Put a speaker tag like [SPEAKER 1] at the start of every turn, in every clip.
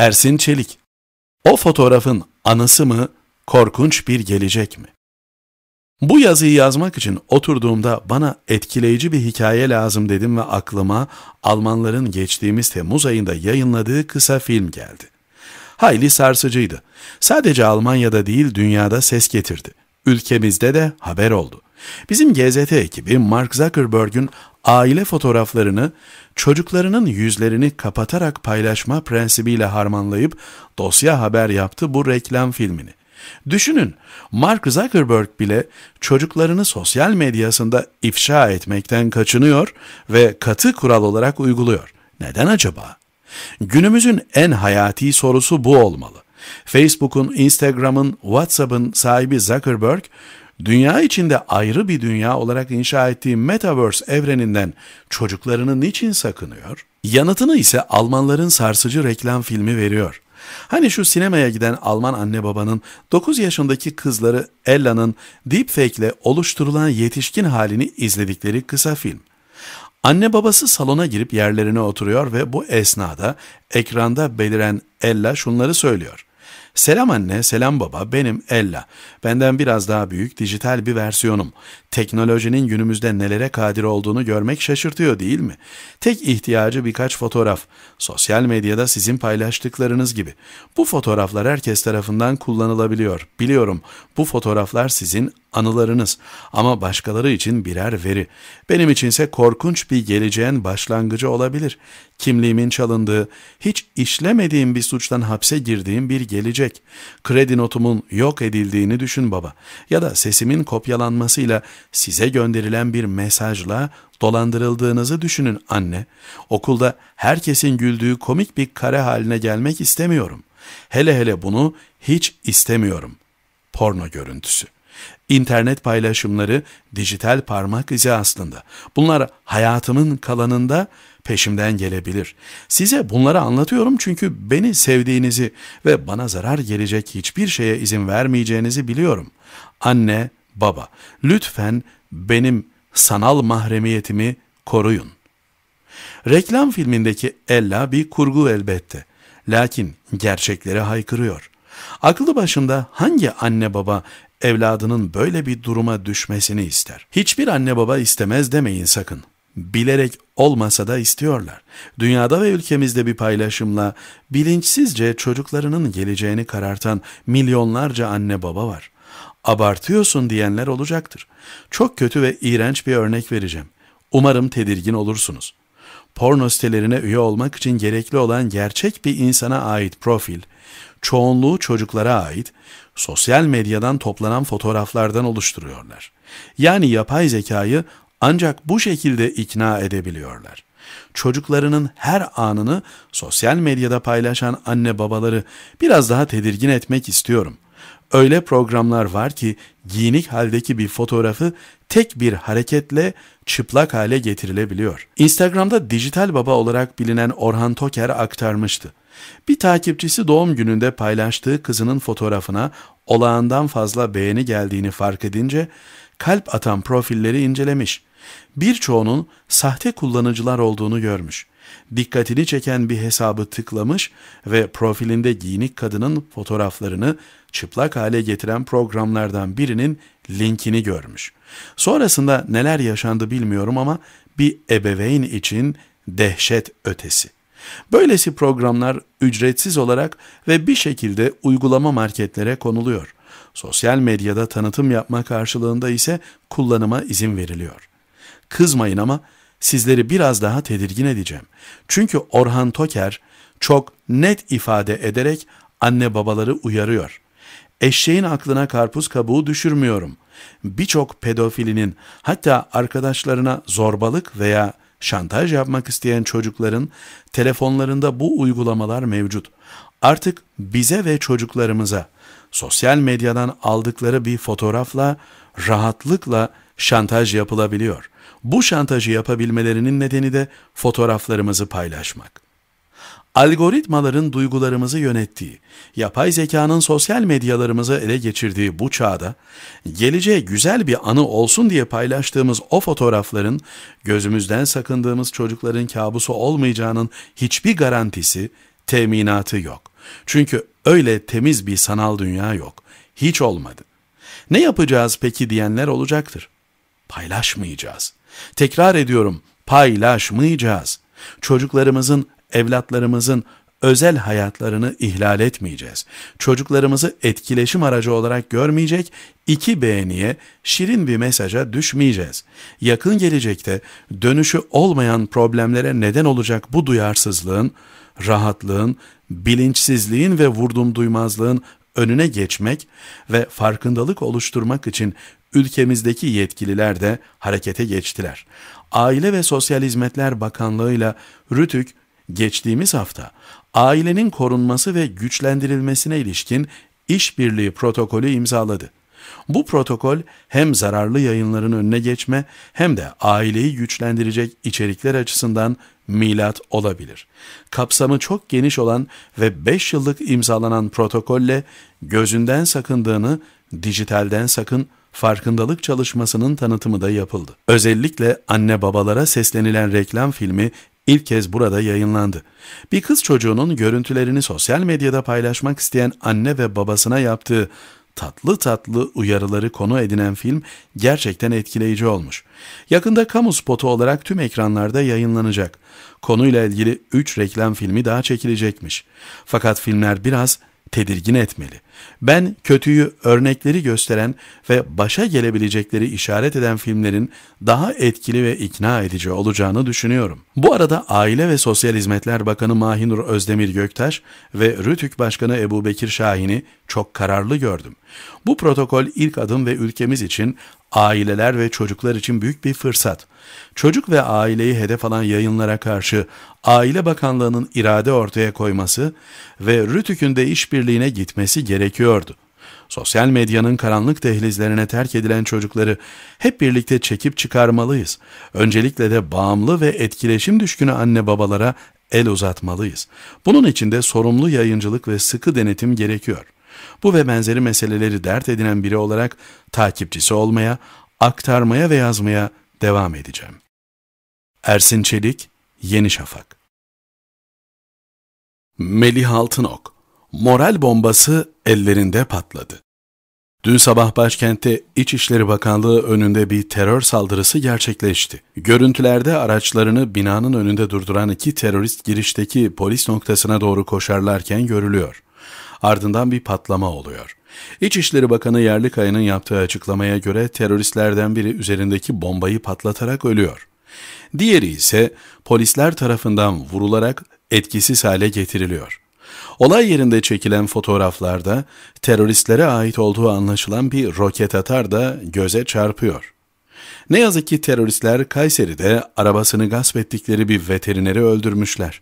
[SPEAKER 1] Ersin Çelik, o fotoğrafın anısı mı, korkunç bir gelecek mi? Bu yazıyı yazmak için oturduğumda bana etkileyici bir hikaye lazım dedim ve aklıma Almanların geçtiğimiz Temmuz ayında yayınladığı kısa film geldi. Hayli sarsıcıydı. Sadece Almanya'da değil dünyada ses getirdi. Ülkemizde de haber oldu. Bizim GZT ekibi Mark Zuckerberg'ün aile fotoğraflarını çocuklarının yüzlerini kapatarak paylaşma prensibiyle harmanlayıp dosya haber yaptı bu reklam filmini. Düşünün Mark Zuckerberg bile çocuklarını sosyal medyasında ifşa etmekten kaçınıyor ve katı kural olarak uyguluyor. Neden acaba? Günümüzün en hayati sorusu bu olmalı. Facebook'un, Instagram'ın, WhatsApp'ın sahibi Zuckerberg dünya içinde ayrı bir dünya olarak inşa ettiği Metaverse evreninden çocuklarını niçin sakınıyor? Yanıtını ise Almanların sarsıcı reklam filmi veriyor. Hani şu sinemaya giden Alman anne babanın 9 yaşındaki kızları Ella'nın deepfake ile oluşturulan yetişkin halini izledikleri kısa film. Anne babası salona girip yerlerine oturuyor ve bu esnada ekranda beliren Ella şunları söylüyor. Selam anne, selam baba, benim Ella. Benden biraz daha büyük dijital bir versiyonum. Teknolojinin günümüzde nelere kadir olduğunu görmek şaşırtıyor değil mi? Tek ihtiyacı birkaç fotoğraf. Sosyal medyada sizin paylaştıklarınız gibi. Bu fotoğraflar herkes tarafından kullanılabiliyor. Biliyorum bu fotoğraflar sizin anılarınız ama başkaları için birer veri. Benim içinse korkunç bir geleceğin başlangıcı olabilir. Kimliğimin çalındığı, hiç işlemediğim bir suçtan hapse girdiğim bir gelecek düzelecek. Kredi notumun yok edildiğini düşün baba. Ya da sesimin kopyalanmasıyla size gönderilen bir mesajla dolandırıldığınızı düşünün anne. Okulda herkesin güldüğü komik bir kare haline gelmek istemiyorum. Hele hele bunu hiç istemiyorum. Porno görüntüsü. İnternet paylaşımları dijital parmak izi aslında. Bunlar hayatımın kalanında peşimden gelebilir. Size bunları anlatıyorum çünkü beni sevdiğinizi ve bana zarar gelecek hiçbir şeye izin vermeyeceğinizi biliyorum. Anne, baba, lütfen benim sanal mahremiyetimi koruyun. Reklam filmindeki Ella bir kurgu elbette. Lakin gerçeklere haykırıyor. Aklı başında hangi anne baba evladının böyle bir duruma düşmesini ister? Hiçbir anne baba istemez demeyin sakın bilerek olmasa da istiyorlar. Dünyada ve ülkemizde bir paylaşımla bilinçsizce çocuklarının geleceğini karartan milyonlarca anne baba var. Abartıyorsun diyenler olacaktır. Çok kötü ve iğrenç bir örnek vereceğim. Umarım tedirgin olursunuz. Porno sitelerine üye olmak için gerekli olan gerçek bir insana ait profil, çoğunluğu çocuklara ait, sosyal medyadan toplanan fotoğraflardan oluşturuyorlar. Yani yapay zekayı ancak bu şekilde ikna edebiliyorlar. Çocuklarının her anını sosyal medyada paylaşan anne babaları biraz daha tedirgin etmek istiyorum. Öyle programlar var ki giyinik haldeki bir fotoğrafı tek bir hareketle çıplak hale getirilebiliyor. Instagram'da dijital baba olarak bilinen Orhan Toker aktarmıştı. Bir takipçisi doğum gününde paylaştığı kızının fotoğrafına olağandan fazla beğeni geldiğini fark edince kalp atan profilleri incelemiş. Birçoğunun sahte kullanıcılar olduğunu görmüş. Dikkatini çeken bir hesabı tıklamış ve profilinde giyinik kadının fotoğraflarını çıplak hale getiren programlardan birinin linkini görmüş. Sonrasında neler yaşandı bilmiyorum ama bir ebeveyn için dehşet ötesi. Böylesi programlar ücretsiz olarak ve bir şekilde uygulama marketlere konuluyor. Sosyal medyada tanıtım yapma karşılığında ise kullanıma izin veriliyor. Kızmayın ama sizleri biraz daha tedirgin edeceğim. Çünkü Orhan Toker çok net ifade ederek anne babaları uyarıyor. Eşeğin aklına karpuz kabuğu düşürmüyorum. Birçok pedofilinin hatta arkadaşlarına zorbalık veya şantaj yapmak isteyen çocukların telefonlarında bu uygulamalar mevcut. Artık bize ve çocuklarımıza sosyal medyadan aldıkları bir fotoğrafla rahatlıkla şantaj yapılabiliyor. Bu şantajı yapabilmelerinin nedeni de fotoğraflarımızı paylaşmak. Algoritmaların duygularımızı yönettiği, yapay zekanın sosyal medyalarımızı ele geçirdiği bu çağda, geleceğe güzel bir anı olsun diye paylaştığımız o fotoğrafların gözümüzden sakındığımız çocukların kabusu olmayacağının hiçbir garantisi, teminatı yok. Çünkü öyle temiz bir sanal dünya yok. Hiç olmadı. Ne yapacağız peki diyenler olacaktır. Paylaşmayacağız.'' Tekrar ediyorum, paylaşmayacağız. Çocuklarımızın, evlatlarımızın özel hayatlarını ihlal etmeyeceğiz. Çocuklarımızı etkileşim aracı olarak görmeyecek, iki beğeniye, şirin bir mesaja düşmeyeceğiz. Yakın gelecekte dönüşü olmayan problemlere neden olacak bu duyarsızlığın, rahatlığın, bilinçsizliğin ve vurdum duymazlığın önüne geçmek ve farkındalık oluşturmak için Ülkemizdeki yetkililer de harekete geçtiler. Aile ve Sosyal Hizmetler Bakanlığı'yla Rütük geçtiğimiz hafta ailenin korunması ve güçlendirilmesine ilişkin işbirliği protokolü imzaladı. Bu protokol hem zararlı yayınların önüne geçme hem de aileyi güçlendirecek içerikler açısından milat olabilir. Kapsamı çok geniş olan ve 5 yıllık imzalanan protokolle gözünden sakındığını dijitalden sakın farkındalık çalışmasının tanıtımı da yapıldı. Özellikle anne babalara seslenilen reklam filmi ilk kez burada yayınlandı. Bir kız çocuğunun görüntülerini sosyal medyada paylaşmak isteyen anne ve babasına yaptığı tatlı tatlı uyarıları konu edinen film gerçekten etkileyici olmuş. Yakında kamu spotu olarak tüm ekranlarda yayınlanacak. Konuyla ilgili 3 reklam filmi daha çekilecekmiş. Fakat filmler biraz tedirgin etmeli. Ben kötüyü örnekleri gösteren ve başa gelebilecekleri işaret eden filmlerin daha etkili ve ikna edici olacağını düşünüyorum. Bu arada Aile ve Sosyal Hizmetler Bakanı Mahinur Özdemir Göktaş ve Rütük Başkanı Ebu Bekir Şahin'i çok kararlı gördüm. Bu protokol ilk adım ve ülkemiz için aileler ve çocuklar için büyük bir fırsat. Çocuk ve aileyi hedef alan yayınlara karşı Aile Bakanlığı'nın irade ortaya koyması ve Rütük'ün de işbirliğine gitmesi gerekiyordu. Sosyal medyanın karanlık dehlizlerine terk edilen çocukları hep birlikte çekip çıkarmalıyız. Öncelikle de bağımlı ve etkileşim düşkünü anne babalara el uzatmalıyız. Bunun için de sorumlu yayıncılık ve sıkı denetim gerekiyor.'' Bu ve benzeri meseleleri dert edinen biri olarak takipçisi olmaya, aktarmaya ve yazmaya devam edeceğim. Ersin Çelik, Yeni Şafak Melih Altınok, moral bombası ellerinde patladı. Dün sabah başkentte İçişleri Bakanlığı önünde bir terör saldırısı gerçekleşti. Görüntülerde araçlarını binanın önünde durduran iki terörist girişteki polis noktasına doğru koşarlarken görülüyor. Ardından bir patlama oluyor. İçişleri Bakanı Yerlikaya'nın yaptığı açıklamaya göre teröristlerden biri üzerindeki bombayı patlatarak ölüyor. Diğeri ise polisler tarafından vurularak etkisiz hale getiriliyor. Olay yerinde çekilen fotoğraflarda teröristlere ait olduğu anlaşılan bir roket atar da göze çarpıyor. Ne yazık ki teröristler Kayseri'de arabasını gasp ettikleri bir veterineri öldürmüşler.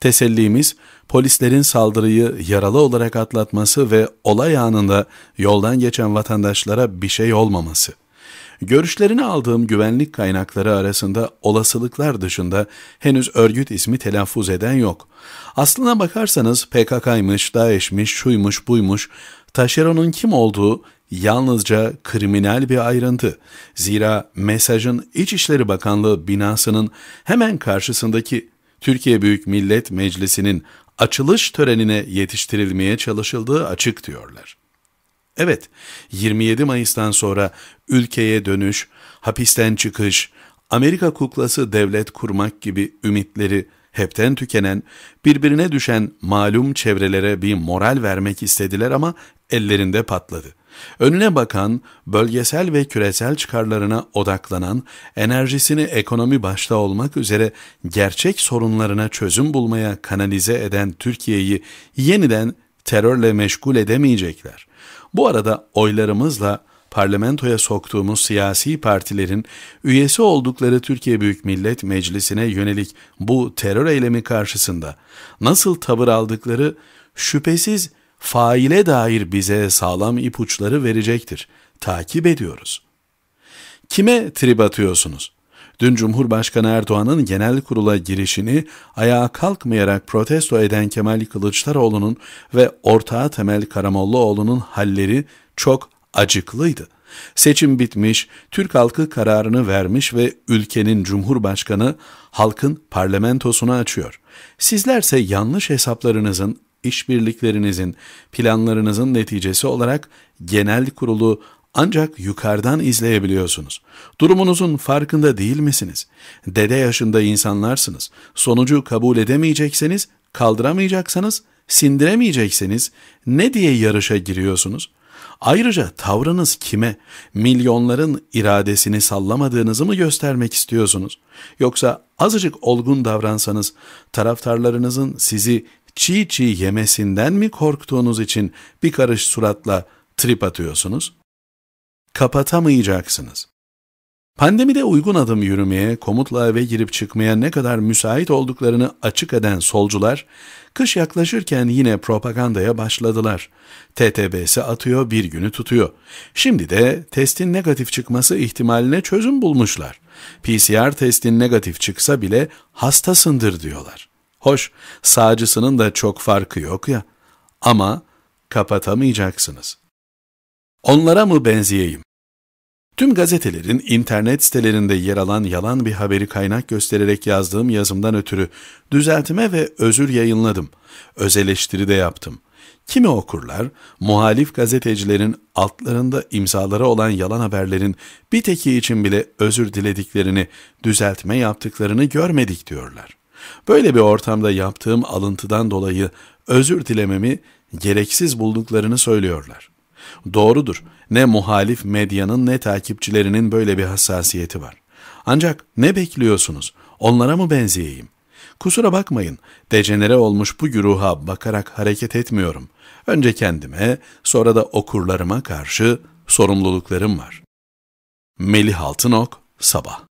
[SPEAKER 1] Tesellimiz polislerin saldırıyı yaralı olarak atlatması ve olay anında yoldan geçen vatandaşlara bir şey olmaması. Görüşlerini aldığım güvenlik kaynakları arasında olasılıklar dışında henüz örgüt ismi telaffuz eden yok. Aslına bakarsanız PKK'ymış, DAEŞ'miş, şuymuş, buymuş, taşeronun kim olduğu yalnızca kriminal bir ayrıntı. Zira mesajın İçişleri Bakanlığı binasının hemen karşısındaki Türkiye Büyük Millet Meclisi'nin açılış törenine yetiştirilmeye çalışıldığı açık diyorlar. Evet, 27 Mayıs'tan sonra ülkeye dönüş, hapisten çıkış, Amerika kuklası devlet kurmak gibi ümitleri hepten tükenen, birbirine düşen malum çevrelere bir moral vermek istediler ama ellerinde patladı.'' Önüne bakan, bölgesel ve küresel çıkarlarına odaklanan, enerjisini ekonomi başta olmak üzere gerçek sorunlarına çözüm bulmaya kanalize eden Türkiye'yi yeniden terörle meşgul edemeyecekler. Bu arada oylarımızla parlamentoya soktuğumuz siyasi partilerin üyesi oldukları Türkiye Büyük Millet Meclisi'ne yönelik bu terör eylemi karşısında nasıl tavır aldıkları şüphesiz faile dair bize sağlam ipuçları verecektir. Takip ediyoruz. Kime trip atıyorsunuz? Dün Cumhurbaşkanı Erdoğan'ın genel kurula girişini ayağa kalkmayarak protesto eden Kemal Kılıçdaroğlu'nun ve ortağı Temel Karamollaoğlu'nun halleri çok acıklıydı. Seçim bitmiş, Türk halkı kararını vermiş ve ülkenin cumhurbaşkanı halkın parlamentosunu açıyor. Sizlerse yanlış hesaplarınızın işbirliklerinizin, planlarınızın neticesi olarak genel kurulu ancak yukarıdan izleyebiliyorsunuz. Durumunuzun farkında değil misiniz? Dede yaşında insanlarsınız. Sonucu kabul edemeyecekseniz, kaldıramayacaksanız, sindiremeyecekseniz ne diye yarışa giriyorsunuz? Ayrıca tavrınız kime, milyonların iradesini sallamadığınızı mı göstermek istiyorsunuz? Yoksa azıcık olgun davransanız, taraftarlarınızın sizi çiğ çiğ yemesinden mi korktuğunuz için bir karış suratla trip atıyorsunuz? Kapatamayacaksınız. Pandemide uygun adım yürümeye, komutla eve girip çıkmaya ne kadar müsait olduklarını açık eden solcular, kış yaklaşırken yine propagandaya başladılar. TTB'si atıyor, bir günü tutuyor. Şimdi de testin negatif çıkması ihtimaline çözüm bulmuşlar. PCR testin negatif çıksa bile hastasındır diyorlar. Hoş, sağcısının da çok farkı yok ya. Ama kapatamayacaksınız. Onlara mı benzeyeyim? Tüm gazetelerin internet sitelerinde yer alan yalan bir haberi kaynak göstererek yazdığım yazımdan ötürü düzeltme ve özür yayınladım. Öz eleştiri de yaptım. Kimi okurlar, muhalif gazetecilerin altlarında imzaları olan yalan haberlerin bir teki için bile özür dilediklerini, düzeltme yaptıklarını görmedik diyorlar. Böyle bir ortamda yaptığım alıntıdan dolayı özür dilememi gereksiz bulduklarını söylüyorlar. Doğrudur. Ne muhalif medyanın ne takipçilerinin böyle bir hassasiyeti var. Ancak ne bekliyorsunuz? Onlara mı benzeyeyim? Kusura bakmayın, dejenere olmuş bu güruha bakarak hareket etmiyorum. Önce kendime, sonra da okurlarıma karşı sorumluluklarım var. Melih Altınok, Sabah